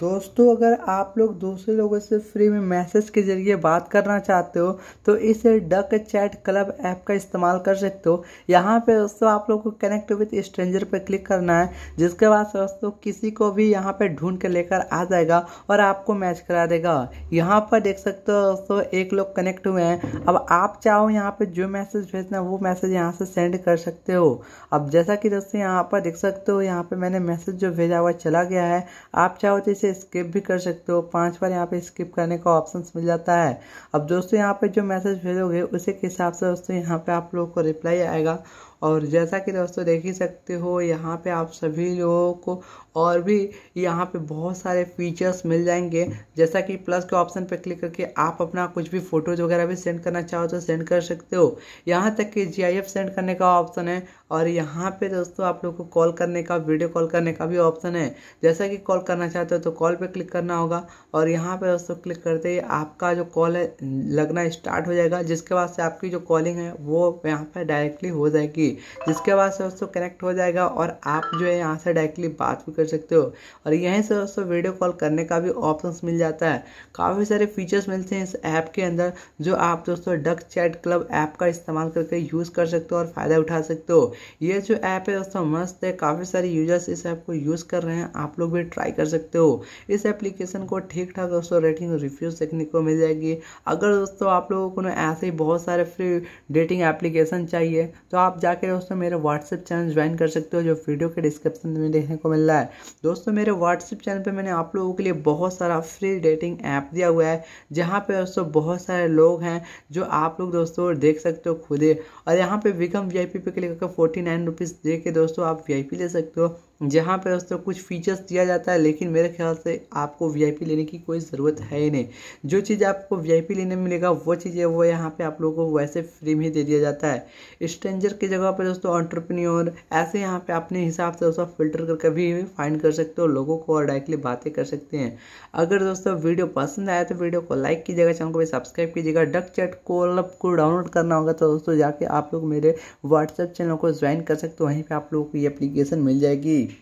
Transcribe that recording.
दोस्तों अगर आप लोग दूसरे लोगों से फ्री में मैसेज के जरिए बात करना चाहते हो तो इस डक चैट क्लब ऐप का इस्तेमाल कर सकते हो यहाँ पे दोस्तों आप लोग को कनेक्ट विद स्ट्रेंजर पे क्लिक करना है जिसके बाद दोस्तों किसी को भी यहाँ पे ढूंढ के लेकर आ जाएगा और आपको मैच करा देगा यहाँ पर देख सकते हो दोस्तों एक लोग कनेक्ट हुए हैं अब आप चाहो यहाँ पर जो मैसेज भेजना है वो मैसेज यहाँ से सेंड कर सकते हो अब जैसा कि दोस्तों यहाँ पर देख सकते हो यहाँ पर मैंने मैसेज जो भेजा हुआ चला गया है आप चाहो तो इसे इसे स्किप भी कर सकते हो पांच बार यहाँ पे स्किप करने का ऑप्शन मिल जाता है अब दोस्तों यहाँ पे जो मैसेज भेजोगे उसी के हिसाब से दोस्तों यहाँ पे आप लोगों को रिप्लाई आएगा और जैसा कि दोस्तों देख ही सकते हो यहाँ पे आप सभी लोगों को और भी यहाँ पे बहुत सारे फीचर्स मिल जाएंगे जैसा कि प्लस के ऑप्शन पे क्लिक करके आप अपना कुछ भी फ़ोटोज़ वगैरह भी सेंड करना चाहो तो सेंड कर सकते हो यहाँ तक कि जी सेंड करने का ऑप्शन है और यहाँ पे दोस्तों आप लोग को कॉल करने का वीडियो कॉल करने का भी ऑप्शन है जैसा कि कॉल करना चाहते हो तो कॉल पर क्लिक करना होगा और यहाँ पर दोस्तों क्लिक करते ही आपका जो कॉल है लगना स्टार्ट हो जाएगा जिसके बाद से आपकी जो कॉलिंग है वो यहाँ पर डायरेक्टली हो जाएगी जिसके बाद से दोस्तों कनेक्ट हो जाएगा और आप जो है यहाँ से डायरेक्टली बात भी कर सकते हो और यहीं से दोस्तों वीडियो कॉल करने का भी ऑप्शन मिल जाता है काफ़ी सारे फीचर्स मिलते हैं इस ऐप के अंदर जो आप दोस्तों डक चैट क्लब ऐप का इस्तेमाल करके यूज़ कर सकते हो और फ़ायदा उठा सकते हो ये जो ऐप है दोस्तों मस्त है काफ़ी सारे यूजर्स इस ऐप को यूज़ कर रहे हैं आप लोग भी ट्राई कर सकते हो इस एप्लीकेशन को ठीक ठाक दोस्तों रेटिंग और रिव्यूज़ देखने को मिल जाएगी अगर दोस्तों आप लोगों को ऐसे ही बहुत सारे फ्री डेटिंग एप्लीकेशन चाहिए तो आप जाके जाके दोस्तों मेरे व्हाट्सएप चैनल ज्वाइन कर सकते हो जो वीडियो के डिस्क्रिप्शन में देखने को मिल रहा है दोस्तों मेरे व्हाट्सएप चैनल पर मैंने आप लोगों के लिए बहुत सारा फ्री डेटिंग ऐप दिया हुआ है जहाँ पर दोस्तों बहुत सारे लोग हैं जो आप लोग दोस्तों देख सकते हो खुद ही और यहाँ पर विकम वी पे क्लिक करके फोर्टी नाइन रुपीज़ दे के दोस्तों आप वी ले सकते हो जहाँ पे दोस्तों कुछ फीचर्स दिया जाता है लेकिन मेरे ख्याल से आपको वीआईपी लेने की कोई ज़रूरत है ही नहीं जो चीज़ आपको वीआईपी लेने में मिलेगा वो चीज़ें वो यहाँ पे आप लोगों को वैसे फ्री में दे दिया जाता है स्ट्रेंजर की जगह पर दोस्तों ऑन्टरप्रन्योर ऐसे यहाँ पे अपने हिसाब से दोस्तों फिल्टर करके भी फाइंड कर सकते हो लोगों को और डायरेक्टली बातें कर सकते हैं अगर दोस्तों वीडियो पसंद आया तो वीडियो को लाइक कीजिएगा चैनल को भी सब्सक्राइब कीजिएगा डक चैट को मतलब को डाउनलोड करना होगा तो दोस्तों जाके आप लोग मेरे व्हाट्सएप चैनल को ज्वाइन कर सकते हो वहीं पर आप लोगों को ये अप्लीकेशन मिल जाएगी